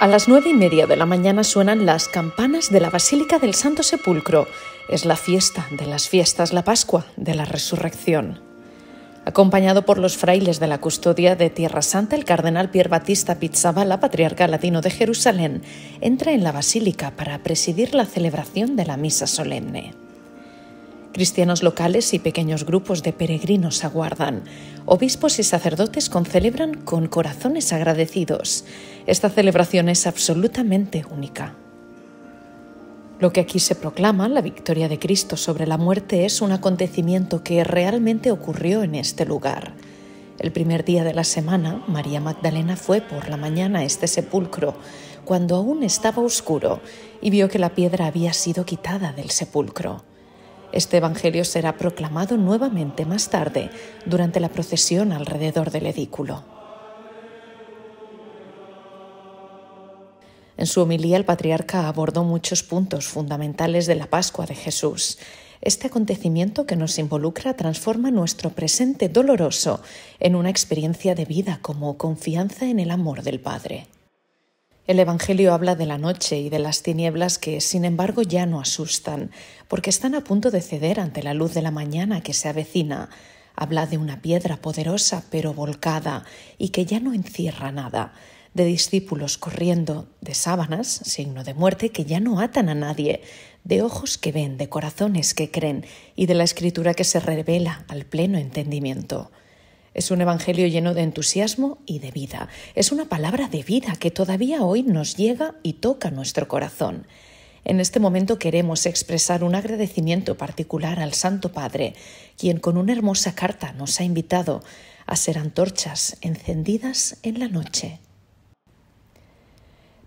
A las nueve y media de la mañana suenan las campanas de la Basílica del Santo Sepulcro. Es la fiesta de las fiestas, la Pascua de la Resurrección. Acompañado por los frailes de la custodia de Tierra Santa, el cardenal Pier Batista Pizzaballa, patriarca latino de Jerusalén, entra en la basílica para presidir la celebración de la misa solemne. Cristianos locales y pequeños grupos de peregrinos aguardan. Obispos y sacerdotes concelebran con corazones agradecidos. Esta celebración es absolutamente única. Lo que aquí se proclama, la victoria de Cristo sobre la muerte, es un acontecimiento que realmente ocurrió en este lugar. El primer día de la semana, María Magdalena fue por la mañana a este sepulcro, cuando aún estaba oscuro, y vio que la piedra había sido quitada del sepulcro. Este Evangelio será proclamado nuevamente más tarde durante la procesión alrededor del edículo. En su homilía el patriarca abordó muchos puntos fundamentales de la Pascua de Jesús. Este acontecimiento que nos involucra transforma nuestro presente doloroso en una experiencia de vida como confianza en el amor del Padre. El Evangelio habla de la noche y de las tinieblas que, sin embargo, ya no asustan, porque están a punto de ceder ante la luz de la mañana que se avecina. Habla de una piedra poderosa pero volcada y que ya no encierra nada, de discípulos corriendo, de sábanas, signo de muerte, que ya no atan a nadie, de ojos que ven, de corazones que creen y de la escritura que se revela al pleno entendimiento. Es un evangelio lleno de entusiasmo y de vida. Es una palabra de vida que todavía hoy nos llega y toca nuestro corazón. En este momento queremos expresar un agradecimiento particular al Santo Padre, quien con una hermosa carta nos ha invitado a ser antorchas encendidas en la noche.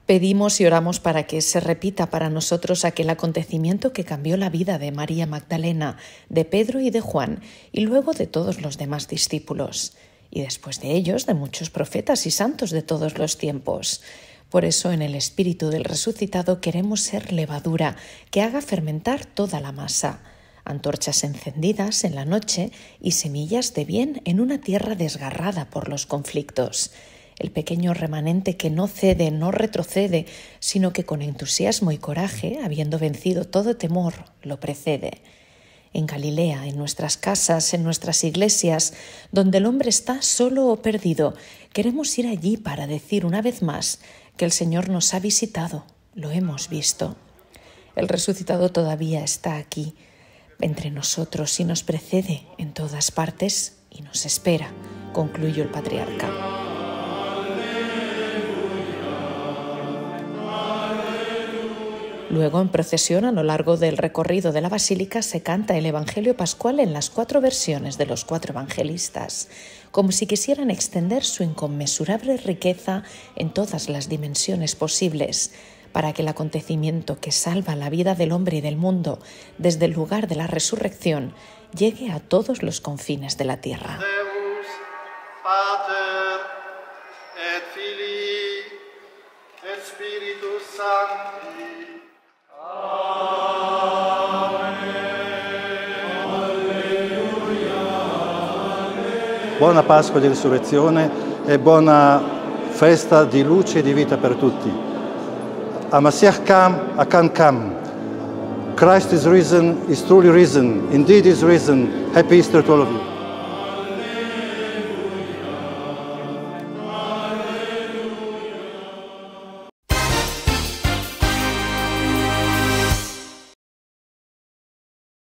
Pedimos y oramos para que se repita para nosotros aquel acontecimiento que cambió la vida de María Magdalena, de Pedro y de Juan, y luego de todos los demás discípulos, y después de ellos de muchos profetas y santos de todos los tiempos. Por eso en el Espíritu del Resucitado queremos ser levadura, que haga fermentar toda la masa, antorchas encendidas en la noche y semillas de bien en una tierra desgarrada por los conflictos el pequeño remanente que no cede, no retrocede, sino que con entusiasmo y coraje, habiendo vencido todo temor, lo precede. En Galilea, en nuestras casas, en nuestras iglesias, donde el hombre está solo o perdido, queremos ir allí para decir una vez más que el Señor nos ha visitado, lo hemos visto. El resucitado todavía está aquí, entre nosotros y nos precede en todas partes y nos espera, concluyó el patriarca. Luego, en procesión a lo largo del recorrido de la basílica, se canta el Evangelio Pascual en las cuatro versiones de los cuatro evangelistas, como si quisieran extender su inconmensurable riqueza en todas las dimensiones posibles, para que el acontecimiento que salva la vida del hombre y del mundo desde el lugar de la resurrección llegue a todos los confines de la tierra. Buona Pasqua di risurrezione e buona festa di luce e di vita per tutti. Amasiach Kam, Akan Kam. Christ is risen, is truly risen, indeed is risen. Happy Easter to all of you.